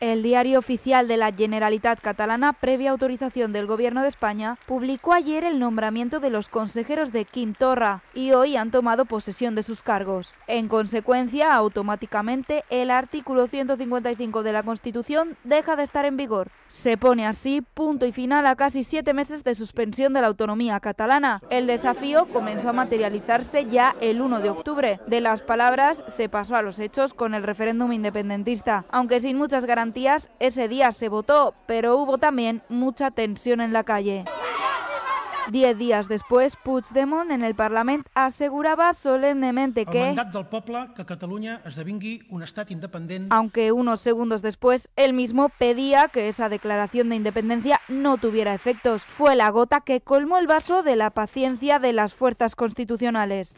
El diario oficial de la Generalitat Catalana, previa autorización del Gobierno de España, publicó ayer el nombramiento de los consejeros de Quim Torra y hoy han tomado posesión de sus cargos. En consecuencia, automáticamente el artículo 155 de la Constitución deja de estar en vigor. Se pone así punto y final a casi siete meses de suspensión de la autonomía catalana. El desafío comenzó a materializarse ya el 1 de octubre. De las palabras se pasó a los hechos con el referéndum independentista, aunque sin muchas garantías ese día se votó, pero hubo también mucha tensión en la calle. Diez días después, Puigdemont en el Parlamento aseguraba solemnemente que... Aunque unos segundos después, él mismo pedía que esa declaración de independencia no tuviera efectos. Fue la gota que colmó el vaso de la paciencia de las fuerzas constitucionales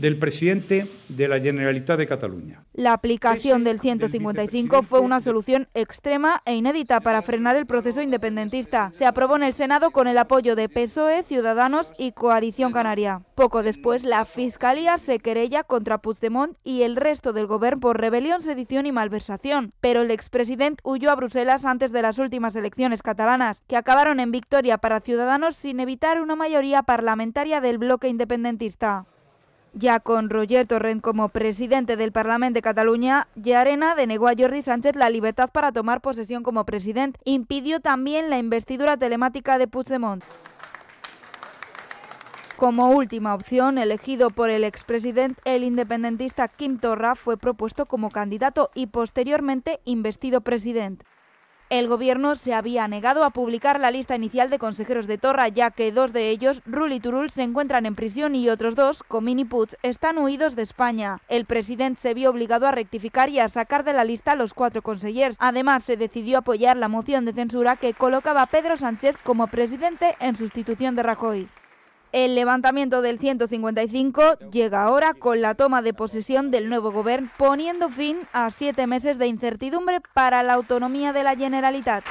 del presidente de la Generalitat de Cataluña. La aplicación del 155 fue una solución extrema e inédita para frenar el proceso independentista. Se aprobó en el Senado con el apoyo de PSOE, Ciudadanos y Coalición Canaria. Poco después, la Fiscalía se querella contra Puigdemont y el resto del gobierno por rebelión, sedición y malversación. Pero el expresidente huyó a Bruselas antes de las últimas elecciones catalanas, que acabaron en victoria para Ciudadanos sin evitar una mayoría parlamentaria del bloque independentista. Ya con Roger Torrent como presidente del Parlamento de Cataluña, Llarena denegó a Jordi Sánchez la libertad para tomar posesión como presidente. Impidió también la investidura telemática de Puigdemont. Como última opción, elegido por el expresidente, el independentista Kim Torra fue propuesto como candidato y posteriormente investido presidente. El gobierno se había negado a publicar la lista inicial de consejeros de Torra, ya que dos de ellos, Rul y Turul, se encuentran en prisión y otros dos, Comini y están huidos de España. El presidente se vio obligado a rectificar y a sacar de la lista a los cuatro consejeros. Además, se decidió apoyar la moción de censura que colocaba a Pedro Sánchez como presidente en sustitución de Rajoy. El levantamiento del 155 llega ahora con la toma de posesión del nuevo gobierno, poniendo fin a siete meses de incertidumbre para la autonomía de la Generalitat.